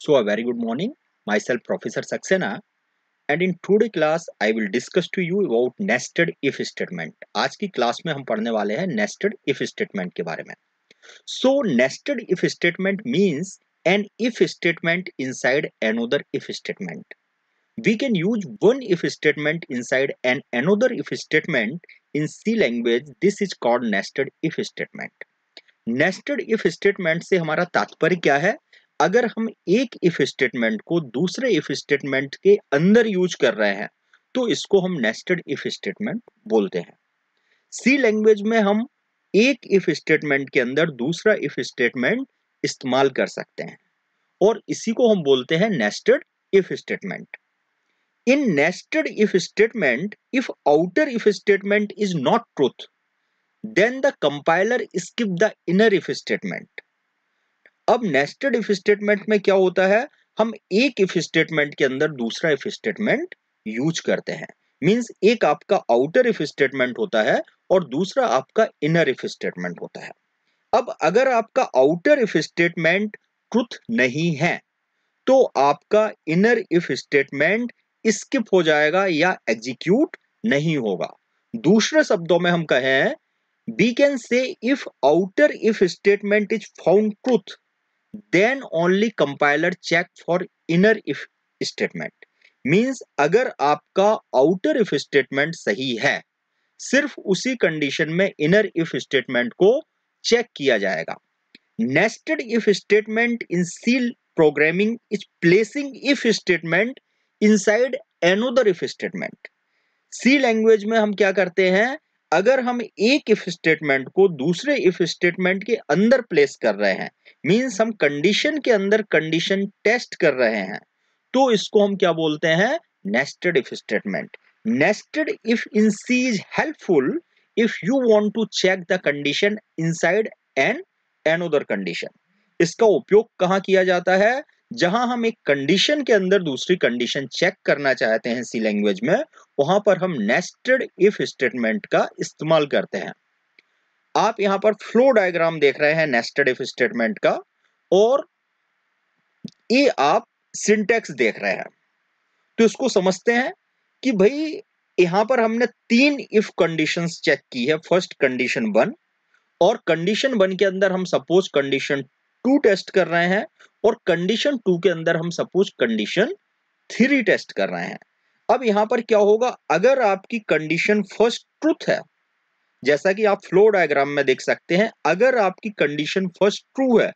So a very good morning. Myself Professor Saxena and in today class I will discuss to you about nested if statement. aaj ki class mein hum padhne wale hain nested if statement ke bare mein So nested if statement means an if statement inside another if statement. We can use one if statement inside an another if statement in C language. This is called nested if statement. nested if statement se hamara तात्पर्य kya hai अगर हम एक if statement को दूसरे if statement के अंदर use कर रहे हैं तो इसको हम नेस्टेड इफ स्टेटमेंट बोलते हैं सी लैंग्वेज में हम एक इफ स्टेटमेंट के अंदर दूसरा इफ स्टेटमेंट इस्तेमाल कर सकते हैं और इसी को हम बोलते हैं nested if statement in nested if statement if outer if statement is not truth then the compiler skip the inner if statement अब नेस्टेड इफ स्टेटमेंट में क्या होता है हम एक इफ स्टेटमेंट के अंदर दूसरा इफ स्टेटमेंट यूज करते हैं मींस एक आपका आउटर इफ स्टेटमेंट होता है और दूसरा आपका इनर इफ स्टेटमेंट होता है अब अगर आपका आउटर इफ स्टेटमेंट ट्रुथ नहीं है तो आपका इनर इफ स्टेटमेंट स्किप हो जाएगा या एग्जीक्यूट नहीं होगा दूसरे शब्दों में हम कहें we can say if outer if statement is found truth then only compiler check for inner if statement means अगर आपका आउटर इफ स्टेटमेंट सही है सिर्फ उसी कंडीशन में इनर इफ स्टेटमेंट को चेक किया जाएगा nested if statement in C programming is placing if statement inside another if statement C language में हम क्या करते हैं अगर हम एक इफ स्टेटमेंट को दूसरे इफ स्टेटमेंट के अंदर प्लेस कर रहे हैं मीन्स हम कंडीशन के अंदर कंडीशन टेस्ट कर रहे हैं तो इसको हम क्या बोलते हैं nested if statement nested if in C is helpful if you want to check the condition inside and another condition इसका उपयोग कहां किया जाता है जहां हम एक कंडीशन के अंदर दूसरी कंडीशन चेक करना चाहते हैं सी लैंग्वेज में वहां पर हम नेस्टेड इफ स्टेटमेंट का इस्तेमाल करते हैं आप यहां पर फ्लो डायग्राम देख रहे हैं नेस्टेड इफ स्टेटमेंट का और ये आप सिंटेक्स देख रहे हैं तो इसको समझते हैं कि भाई यहां पर हमने तीन इफ कंडीशंस चेक की है फर्स्ट कंडीशन वन और कंडीशन वन के अंदर हम सपोज कंडीशन टू टेस्ट कर रहे हैं और कंडीशन टू के अंदर हम सपोज कंडीशन थ्री टेस्ट कर रहे हैं अब यहां पर क्या होगा अगर आपकी कंडीशन फर्स्ट ट्रूथ है जैसा कि आप फ्लो डायग्राम में देख सकते हैं अगर आपकी कंडीशन फर्स्ट ट्रू है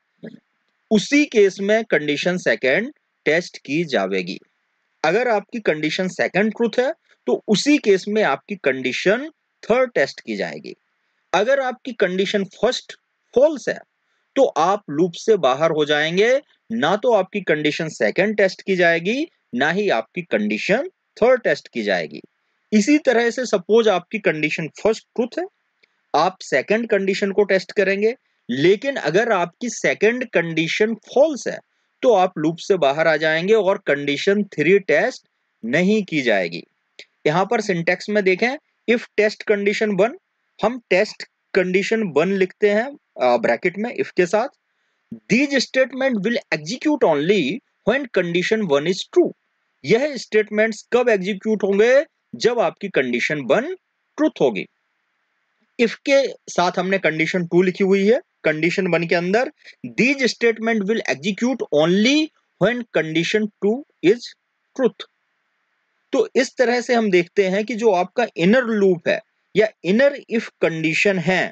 उसी केस में कंडीशन सेकेंड टेस्ट की जाएगी अगर आपकी कंडीशन सेकेंड ट्रूथ है तो उसी केस में आपकी कंडीशन थर्ड टेस्ट की जाएगी अगर आपकी कंडीशन फर्स्ट फॉल्स है तो आप लूप से बाहर हो जाएंगे ना तो आपकी कंडीशन सेकंड टेस्ट की जाएगी ना ही आपकी कंडीशन थर्ड टेस्ट की जाएगी इसी तरह से सपोज आपकी कंडीशन फर्स्ट ट्रूथ है आप सेकंड कंडीशन को टेस्ट करेंगे लेकिन अगर आपकी सेकंड कंडीशन फॉल्स है तो आप लूप से बाहर आ जाएंगे और कंडीशन थ्री टेस्ट नहीं की जाएगी यहां पर सिंटेक्स में देखें इफ टेस्ट कंडीशन वन हम टेस्ट कंडीशन वन लिखते हैं ब्रैकेट में इफ के साथ these statement will execute only when condition one is true यह स्टेटमेंट्स कब एग्जीक्यूट होंगे जब आपकी कंडीशन वन ट्रूथ होगी इफ के साथ हमने कंडीशन टू लिखी हुई है कंडीशन वन के अंदर these statement will execute only when condition two is truth तो इस तरह से हम देखते हैं कि जो आपका इनर लूप है या इनर इफ कंडीशन है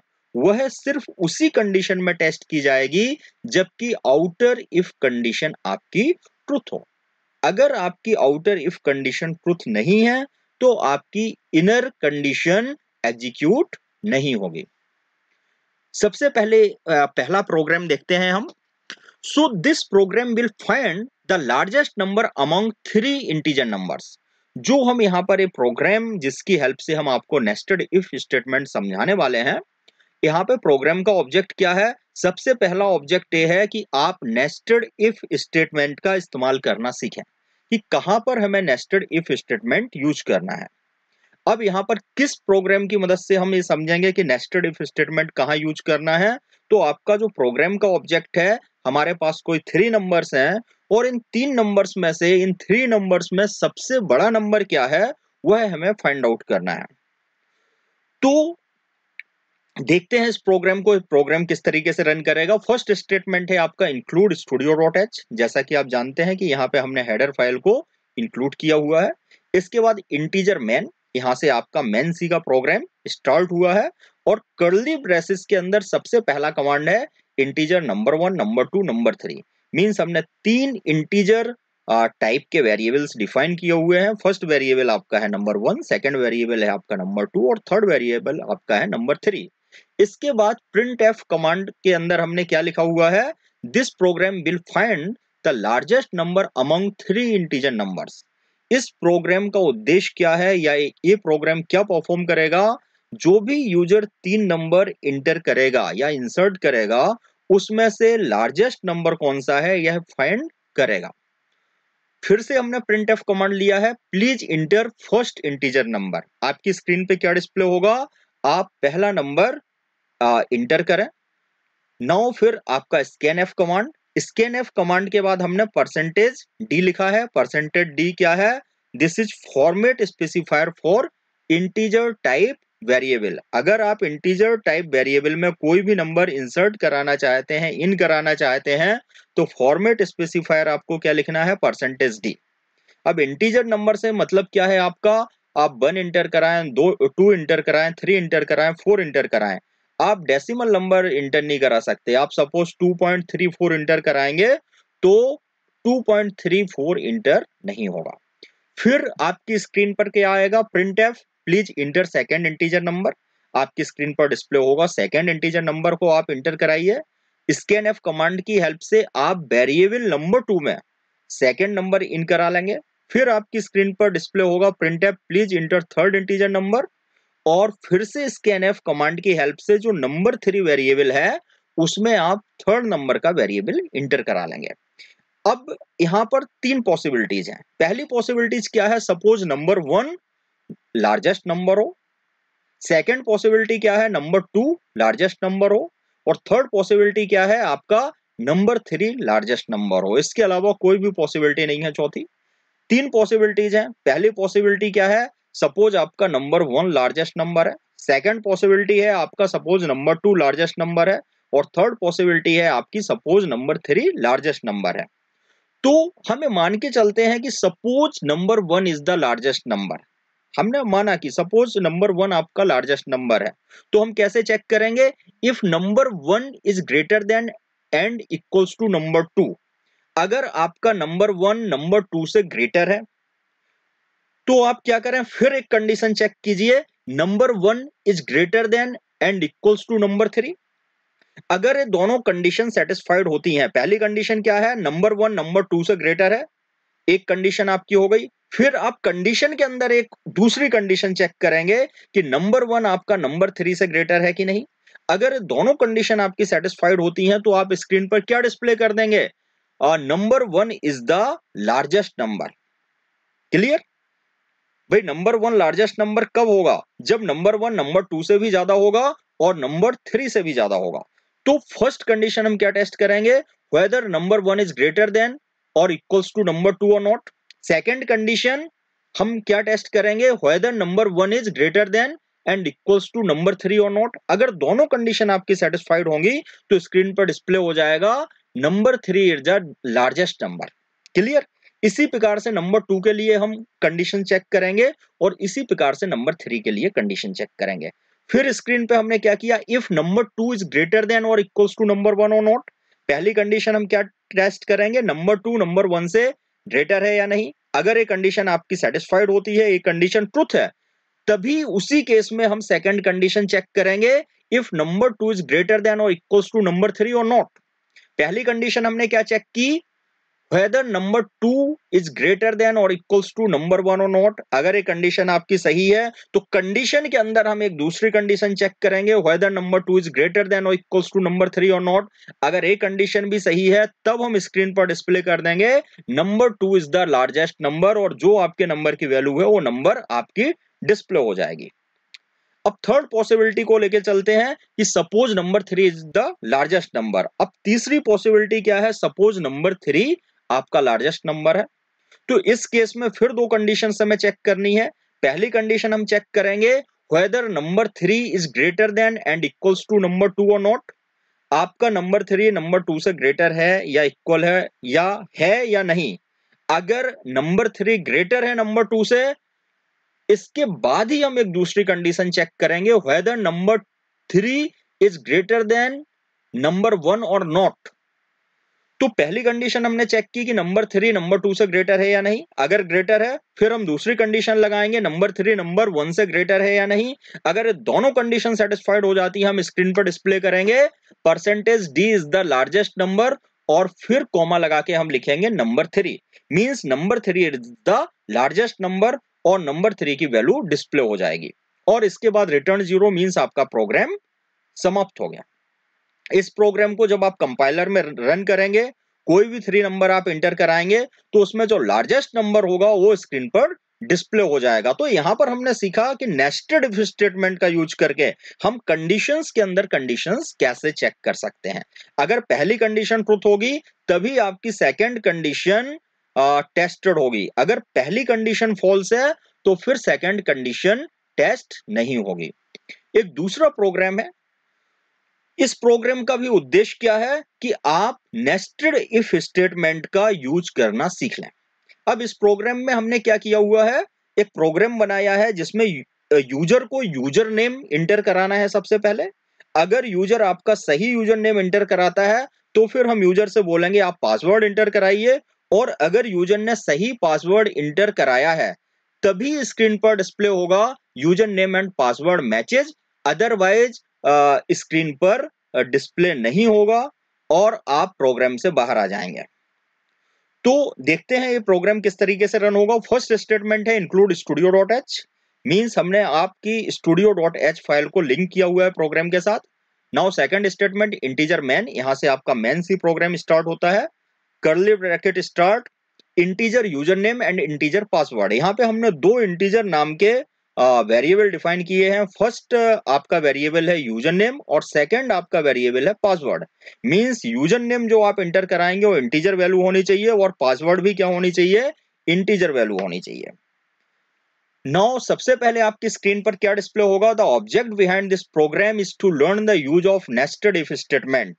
वह सिर्फ उसी कंडीशन में टेस्ट की जाएगी जबकि आउटर इफ कंडीशन आपकी ट्रुथ हो अगर आपकी आउटर इफ कंडीशन ट्रुथ नहीं है तो आपकी इनर कंडीशन एग्जीक्यूट नहीं होगी सबसे पहले पहला प्रोग्राम देखते हैं हम so this program will find the largest number among three integer numbers जो हम यहाँ पर ये प्रोग्राम जिसकी हेल्प से हम आपको नेस्टेड इफ स्टेटमेंट समझाने वाले हैं यहाँ पे प्रोग्राम का ऑब्जेक्ट क्या है सबसे पहला ऑब्जेक्ट ये है कि आप नेस्टेड इफ स्टेटमेंट का इस्तेमाल करना सीखें कि कहाँ पर हमें नेस्टेड इफ स्टेटमेंट यूज करना है अब यहाँ पर किस प्रोग्राम की मदद से हम ये समझेंगे कि नेस्टेड इफ स्टेटमेंट कहाँ यूज करना है तो आपका जो प्रोग्राम का ऑब्जेक्ट है हमारे पास कोई थ्री नंबर्स हैं और इन तीन नंबर्स में से इन थ्री नंबर्स में सबसे बड़ा नंबर क्या है वह हमें फाइंड आउट करना है तो देखते हैं इस प्रोग्राम को प्रोग्राम किस तरीके से रन करेगा फर्स्ट स्टेटमेंट है आपका इंक्लूड स्टूडियो डॉट एच जैसा कि आप जानते हैं कि यहाँ पे हमने हेडर फाइल को इंक्लूड किया हुआ है इसके बाद इंटीजर मैन यहाँ से आपका मैन सी का प्रोग्राम स्टार्ट हुआ है और कर्ली ब्रेसिस के अंदर सबसे पहला कमांड है integer number one number two number three means हमने तीन इंटीजर टाइप के वेरिएबल्स डिफाइन किए हुए हैं फर्स्ट वेरिएबल आपका है नंबर वन सेकेंड वेरिएबल है आपका नंबर टू और थर्ड वेरिएबल आपका है नंबर थ्री इसके बाद प्रिंट एफ कमांड के अंदर हमने क्या लिखा हुआ है this program will find the largest number among three integer numbers इस प्रोग्राम का उद्देश्य क्या है या ये प्रोग्राम क्या परफॉर्म करेगा जो भी यूजर तीन नंबर इंटर करेगा या इंसर्ट करेगा उसमें से लार्जेस्ट नंबर कौन सा है यह फाइंड करेगा फिर से हमने प्रिंट एफ कमांड लिया है please enter first integer number आपकी स्क्रीन पे क्या डिस्प्ले होगा आप पहला नंबर इंटर करें नौ फिर आपका scan F command scan F command के बाद हमने परसेंटेज डी लिखा है परसेंटेज डी क्या है this is format specifier for integer type variable अगर आप इंटीजर टाइप वेरिएबल में कोई भी नंबर इंसर्ट कराना चाहते हैं इन कराना चाहते हैं तो फॉर्मेट स्पेसिफायर आपको क्या लिखना है परसेंटेज डी अब इंटीजर नंबर से मतलब क्या है आपका आप वन इंटर कराएं दो टू इंटर कराएं थ्री इंटर कराएं फोर इंटर कराएं आप डेसिमल नंबर इंटर नहीं करा सकते आप सपोज 2.34 इंटर कराएंगे तो 2.34 इंटर नहीं होगा फिर आपकी स्क्रीन पर क्या आएगा print F please enter second integer number आपकी स्क्रीन पर डिस्प्ले होगा सेकेंड इंटीजर नंबर को आप इंटर कराइए स्कैन एफ कमांड की हेल्प से आप वेरिएबल नंबर टू में सेकेंड नंबर इन करा लेंगे फिर आपकी स्क्रीन पर डिस्प्ले होगा print F please enter third integer number और फिर से स्कैन एफ कमांड की हेल्प से जो नंबर थ्री वेरिएबल है उसमें आप थर्ड नंबर का वेरिएबल इंटर करा लेंगे अब यहां पर तीन पॉसिबिलिटीज हैं पहली पॉसिबिलिटीज क्या है suppose number one largest number हो सेकेंड पॉसिबिलिटी क्या है नंबर टू लार्जेस्ट नंबर हो और थर्ड पॉसिबिलिटी क्या है आपका नंबर थ्री लार्जेस्ट नंबर हो इसके अलावा कोई भी पॉसिबिलिटी नहीं है चौथी तीन पॉसिबिलिटीज हैं पहली पॉसिबिलिटी क्या है सपोज आपका नंबर वन लार्जेस्ट नंबर है सेकेंड पॉसिबिलिटी है आपका suppose number two largest number है और थर्ड पॉसिबिलिटी है आपकी suppose number three largest number है तो हमें मान के चलते हैं कि suppose number one is the largest number हमने माना कि सपोज नंबर वन आपका लार्जेस्ट नंबर है तो हम कैसे चेक करेंगे if number one is greater than and equals to number to अगर आपका नंबर वन नंबर टू से ग्रेटर है तो आप क्या करें फिर एक कंडीशन चेक कीजिए number one is greater than and equals to number three अगर ये दोनों कंडीशन सेटिस्फाइड होती हैं पहली कंडीशन क्या है नंबर वन नंबर टू से ग्रेटर है एक कंडीशन आपकी हो गई फिर आप कंडीशन के अंदर एक दूसरी कंडीशन चेक करेंगे कि नंबर वन आपका नंबर थ्री से ग्रेटर है कि नहीं अगर दोनों कंडीशन आपकी सेटिस्फाइड होती हैं तो आप स्क्रीन पर क्या डिस्प्ले कर देंगे number one is the largest number clear भाई नंबर वन लार्जेस्ट नंबर कब होगा जब नंबर वन नंबर टू से भी ज्यादा होगा और नंबर थ्री से भी ज्यादा होगा तो फर्स्ट कंडीशन हम क्या टेस्ट करेंगे whether number one is greater than और इक्वल्स टू नंबर टू और नॉट सेकेंड कंडीशन हम क्या टेस्ट करेंगे whether number one is greater than and equals to number three और नॉट अगर दोनों कंडीशन आपकी सेटिस्फाइड होंगी तो स्क्रीन पर डिस्प्ले हो जाएगा number three is the largest number clear इसी प्रकार से नंबर टू के लिए हम कंडीशन चेक करेंगे और इसी प्रकार से नंबर थ्री के लिए कंडीशन चेक करेंगे फिर स्क्रीन पे हमने क्या किया if number two is greater than और इक्वल्स टू नंबर वन और नॉट पहली कंडीशन हम क्या टेस्ट करेंगे नंबर टू नंबर वन से ग्रेटर है या नहीं अगर ये कंडीशन आपकी सेटिस्फाइड होती है ये कंडीशन ट्रुथ है तभी उसी केस में हम सेकंड कंडीशन चेक करेंगे if number two is greater than और इक्वल्स टू नंबर थ्री और नॉट पहली कंडीशन हमने क्या चेक की whether number two is greater than और इक्वल्स टू नंबर वन और नॉट अगर ये कंडीशन आपकी सही है तो कंडीशन के अंदर हम एक दूसरी कंडीशन चेक करेंगे whether number two is greater than और इक्वल्स टू नंबर थ्री और नॉट अगर ये कंडीशन भी सही है तब हम स्क्रीन पर डिस्प्ले कर देंगे number two is the largest number और जो आपके नंबर की वैल्यू है वो नंबर आपकी डिस्प्ले हो जाएगी अब थर्ड पॉसिबिलिटी को लेके चलते हैं कि suppose number three is the largest number अब तीसरी पॉसिबिलिटी क्या है सपोज नंबर थ्री आपका लार्जेस्ट नंबर है तो इस केस में फिर दो कंडीशन हमें चेक करनी है पहली कंडीशन हम चेक करेंगे whether number three is greater than and equals to number two और नॉट आपका नंबर थ्री नंबर टू से ग्रेटर है या इक्वल है या है या नहीं अगर नंबर थ्री ग्रेटर है नंबर टू से इसके बाद ही हम एक दूसरी कंडीशन चेक करेंगे whether number three is greater than number one और नॉट तो पहली कंडीशन हमने चेक की कि नंबर थ्री नंबर टू से ग्रेटर है या नहीं अगर ग्रेटर है फिर हम दूसरी कंडीशन लगाएंगे नंबर थ्री नंबर वन से ग्रेटर है या नहीं अगर दोनों कंडीशन सेटिस्फाइड हो जाती है हम स्क्रीन पर डिस्प्ले करेंगे percentage D is the largest number और फिर कॉमा लगा के हम लिखेंगे number three means number three is the largest number और नंबर थ्री की वैल्यू डिस्प्ले हो जाएगी और इसके बाद रिटर्न जीरो मीन्स आपका प्रोग्राम समाप्त हो गया इस प्रोग्राम को जब आप कंपाइलर में रन करेंगे कोई भी थ्री नंबर आप इंटर कराएंगे तो उसमें जो लार्जेस्ट नंबर होगा वो स्क्रीन पर डिस्प्ले हो जाएगा तो यहां पर हमने सीखा कि नेस्टेड इफ स्टेटमेंट का यूज करके हम कंडीशंस के अंदर कंडीशंस कैसे चेक कर सकते हैं अगर पहली कंडीशन ट्रुथ होगी तभी आपकी सेकंड कंडीशन टेस्टेड होगी अगर पहली कंडीशन फॉल्स है तो फिर सेकंड कंडीशन टेस्ट नहीं होगी एक दूसरा प्रोग्राम है इस प्रोग्राम का भी उद्देश्य क्या है कि आप नेस्टेड इफ स्टेटमेंट का यूज करना सीख लें अब इस प्रोग्राम में हमने क्या किया हुआ है एक प्रोग्राम बनाया है जिसमें यूजर को यूजर नेम इंटर कराना है सबसे पहले अगर यूजर आपका सही यूजर नेम इंटर कराता है तो फिर हम यूजर से बोलेंगे आप पासवर्ड इंटर कराइए और अगर यूजर ने सही पासवर्ड इंटर कराया है तभी स्क्रीन पर डिस्प्ले होगा user name and password matches otherwise screen पर डिस्प्ले नहीं होगा और आप प्रोग्राम से बाहर आ जाएंगे तो देखते हैं ये प्रोग्राम किस तरीके से रन होगा फर्स्ट स्टेटमेंट है include studio dot H means हमने आपकी स्टूडियो डॉट एच फाइल को लिंक किया हुआ है प्रोग्राम के साथ now second statement integer main यहां से आपका मैन सी प्रोग्राम स्टार्ट होता है curly bracket start integer user name and integer password यहाँ पे हमने दो इंटीजर नाम के वेरिएबल डिफाइन किए हैं फर्स्ट आपका वेरिएबल है यूजर नेम और सेकंड आपका वेरिएबल है पासवर्ड मींस यूजर नेम जो आप इंटर कराएंगे वो इंटीजर वैल्यू होनी चाहिए और पासवर्ड भी क्या होनी चाहिए इंटीजर वैल्यू होनी चाहिए नाउ सबसे पहले आपकी स्क्रीन पर क्या डिस्प्ले होगा the object behind this program is to learn the use of nested if statement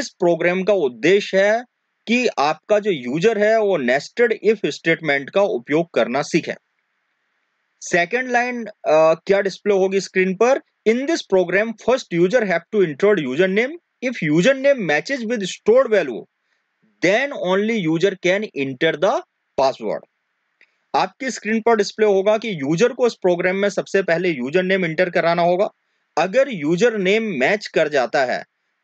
इस प्रोग्राम का उद्देश्य है कि आपका जो यूजर है वो नेस्टेड इफ स्टेटमेंट का उपयोग करना सीखे सेकेंड लाइन uh, क्या डिस्प्ले होगी स्क्रीन पर in this program first user have to introduce user name if user name matches with stored value then only user can enter the password आपकी screen पर display होगा कि user को इस programme में सबसे पहले यूजर नेम इंटर कराना होगा अगर यूजर नेम मैच कर जाता है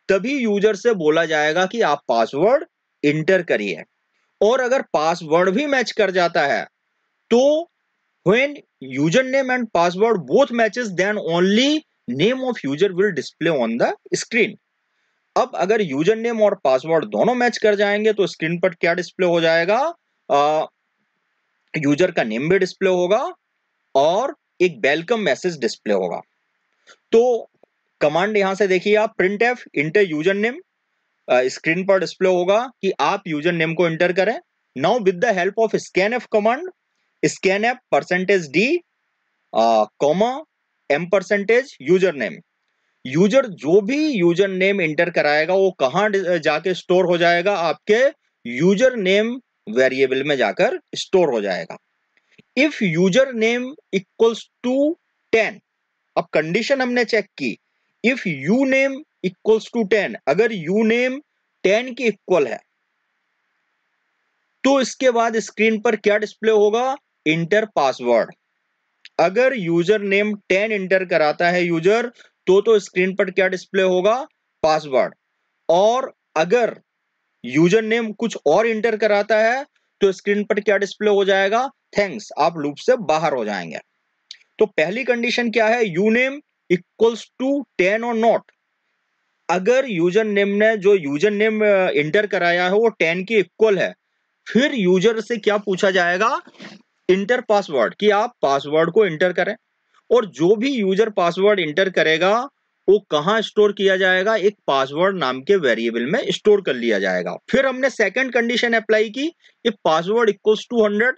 तभी यूजर से बोला जाएगा कि आप पासवर्ड इंटर करिए और अगर पासवर्ड भी मैच कर जाता है तो when name and password both matches then only name of user will display on the screen अब अगर यूजर नेम और पासवर्ड दोनों मैच कर जाएंगे तो स्क्रीन पर क्या डिस्प्ले हो जाएगा यूजर का नेम भी डिस्प्ले होगा और एक वेलकम मैसेज डिस्प्ले होगा तो कमांड यहां से देखिए आप print F enter user name screen पर डिस्प्ले होगा कि आप यूजर नेम को इंटर करें now with the help of scan F command एप percentage D comma M percentage user name user जो भी यूजर नेम इंटर कराएगा वो कहां जाके स्टोर हो जाएगा आपके यूजर नेम वेरिएबल में जाकर स्टोर हो जाएगा if user name equals to ten अब कंडीशन हमने चेक की if U name equals to ten अगर यू नेम टेन की इक्वल है तो इसके बाद स्क्रीन पर क्या डिस्प्ले होगा इंटर पासवर्ड अगर यूजर नेम टेन इंटर कराता है यूजर तो तो स्क्रीन पर क्या डिस्प्ले होगा पासवर्ड और अगर यूजर नेम कुछ और इंटर कराता है तो स्क्रीन पर क्या डिस्प्ले हो जाएगा थैंक्स आप लूप से बाहर हो जाएंगे तो पहली कंडीशन क्या है U name equals to ten और नॉट अगर यूजर नेम ने जो यूजर नेम इंटर कराया है वो टेन के इक्वल है फिर यूजर से क्या पूछा जाएगा इंटर पासवर्ड कि आप पासवर्ड को इंटर करें और जो भी यूजर पासवर्ड इंटर करेगा वो कहाँ स्टोर किया जाएगा एक पासवर्ड नाम के वेरिएबल में स्टोर कर लिया जाएगा फिर हमने सेकंड कंडीशन अप्लाई की कि पासवर्ड इक्वल्स टू हंड्रेड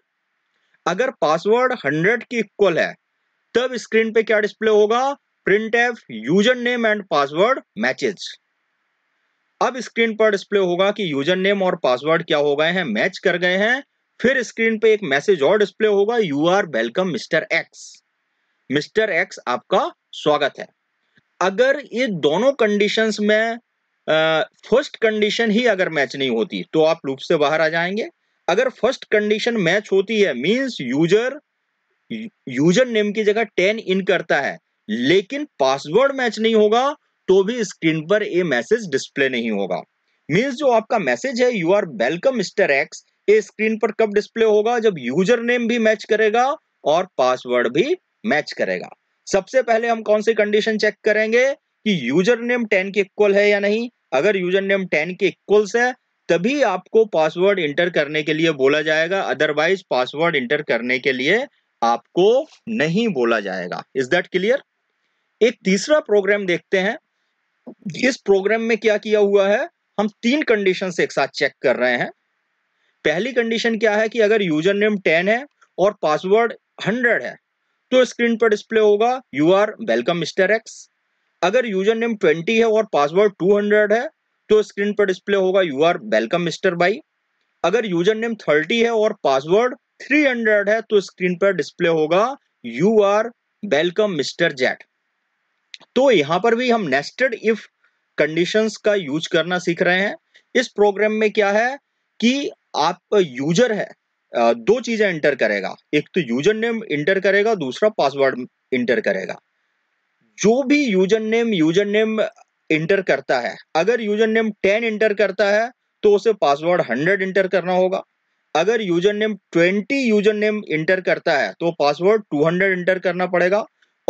अगर पासवर्ड हंड्रेड की इक्वल है तब स्क्रीन पे क्या डिस्प्ले होगा print F user name and password matches अब स्क्रीन पर डिस्प्ले होगा कि यूजर नेम और पासवर्ड क्या हो गए हैं मैच कर गए हैं फिर स्क्रीन पे एक मैसेज और डिस्प्ले होगा you are welcome mister X mister X आपका स्वागत है अगर ये दोनों कंडीशंस में फर्स्ट कंडीशन ही अगर मैच नहीं होती तो आप लूप से बाहर आ जाएंगे अगर फर्स्ट कंडीशन मैच होती है मींस यूजर यूजर नेम की जगह टेन इन करता है लेकिन पासवर्ड मैच नहीं होगा तो भी स्क्रीन पर ये मैसेज डिस्प्ले नहीं होगा मीन्स जो आपका मैसेज है you are welcome mister X ये स्क्रीन पर कब डिस्प्ले होगा जब यूजर नेम भी मैच करेगा और पासवर्ड भी मैच करेगा सबसे पहले हम कौन सी कंडीशन चेक करेंगे कि यूजर नेम टेन के इक्वल है या नहीं अगर यूजर नेम टेन के इक्वल्स है तभी आपको पासवर्ड इंटर करने के लिए बोला जाएगा अदरवाइज पासवर्ड इंटर करने के लिए आपको नहीं बोला जाएगा इज दैट क्लियर एक तीसरा प्रोग्राम देखते हैं इस प्रोग्राम में क्या किया हुआ है हम तीन कंडीशन एक साथ चेक कर रहे हैं पहली कंडीशन क्या है कि अगर यूजर नेम टेन है और पासवर्ड हंड्रेड है तो स्क्रीन पर डिस्प्ले होगा you are welcome mister X अगर यूजर नेम ट्वेंटी है और पासवर्ड टू हंड्रेड है तो स्क्रीन पर डिस्प्ले होगा you are welcome mister Y अगर यूजर नेम थर्टी है और पासवर्ड थ्री हंड्रेड है तो स्क्रीन पर डिस्प्ले होगा you are welcome mister Z तो यहां पर भी हम नेस्टेड इफ कंडीशंस का यूज करना सीख रहे हैं इस प्रोग्राम में क्या है कि आप यूजर है दो चीजें एंटर करेगा एक तो यूजर नेम इंटर करेगा दूसरा पासवर्ड इंटर करेगा जो भी user name user name enter करता है अगर यूजर नेम टेन इंटर करता है तो उसे पासवर्ड हंड्रेड इंटर करना होगा अगर user name twenty user name enter करता है तो पासवर्ड टू हंड्रेड इंटर करना पड़ेगा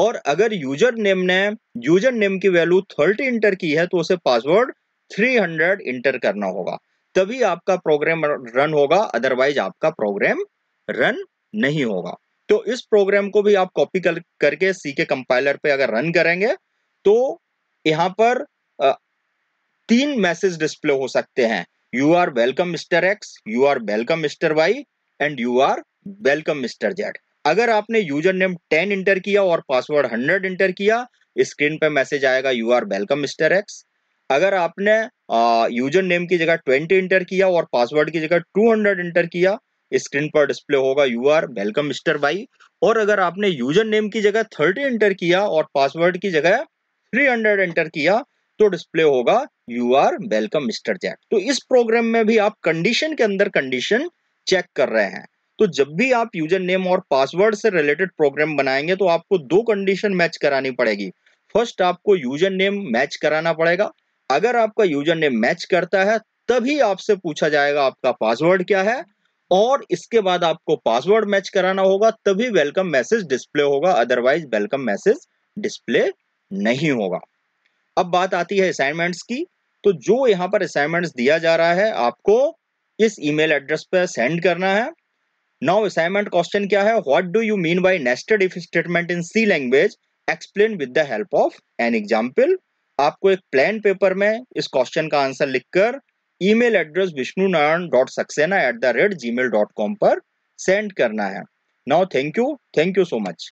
और अगर यूजर नेम ने यूजर नेम की वैल्यू थर्टी इंटर की है तो उसे पासवर्ड थ्री हंड्रेड इंटर करना होगा तभी आपका प्रोग्राम रन होगा अदरवाइज आपका प्रोग्राम रन नहीं होगा तो इस प्रोग्राम को भी आप कॉपी कर, करके सी के कंपाइलर पे अगर रन करेंगे तो यहाँ पर तीन मैसेज डिस्प्ले हो सकते हैं you are welcome mister X you are welcome mister Y and you are welcome mister Z अगर आपने यूजर नेम टेन इंटर किया और पासवर्ड हंड्रेड इंटर किया स्क्रीन पे मैसेज आएगा you are welcome mister X अगर आपने यूजर नेम की जगह 20 इंटर किया और पासवर्ड की जगह 200 इंटर किया स्क्रीन पर डिस्प्ले होगा you are welcome mister Y और अगर आपने यूजर नेम की जगह 30 इंटर किया और पासवर्ड की जगह 300 इंटर किया तो डिस्प्ले होगा you are welcome mister Z तो इस प्रोग्राम में भी आप कंडीशन के अंदर कंडीशन चेक कर रहे हैं तो जब भी आप यूजर नेम और पासवर्ड से रिलेटेड प्रोग्राम बनाएंगे तो आपको दो कंडीशन मैच करानी पड़ेगी फर्स्ट आपको यूजर नेम मैच कराना पड़ेगा अगर आपका यूजर नेम मैच करता है तभी आपसे पूछा जाएगा आपका पासवर्ड क्या है और इसके बाद आपको पासवर्ड मैच कराना होगा तभी वेलकम मैसेज डिस्प्ले होगा अदरवाइज वेलकम मैसेज डिस्प्ले नहीं होगा अब बात आती है असाइनमेंट्स की तो जो यहाँ पर असाइनमेंट्स दिया जा रहा है आपको इस ईमेल एड्रेस पर सेंड करना है नाउ असाइनमेंट क्वेश्चन क्या है what do you mean by nested if statement in C language explain with the help of an example आपको एक प्लान पेपर में इस क्वेश्चन का आंसर लिखकर email address Vishnu Narayan dot Saxena at the rate gmail dot com पर send करना है now thank you thank you so much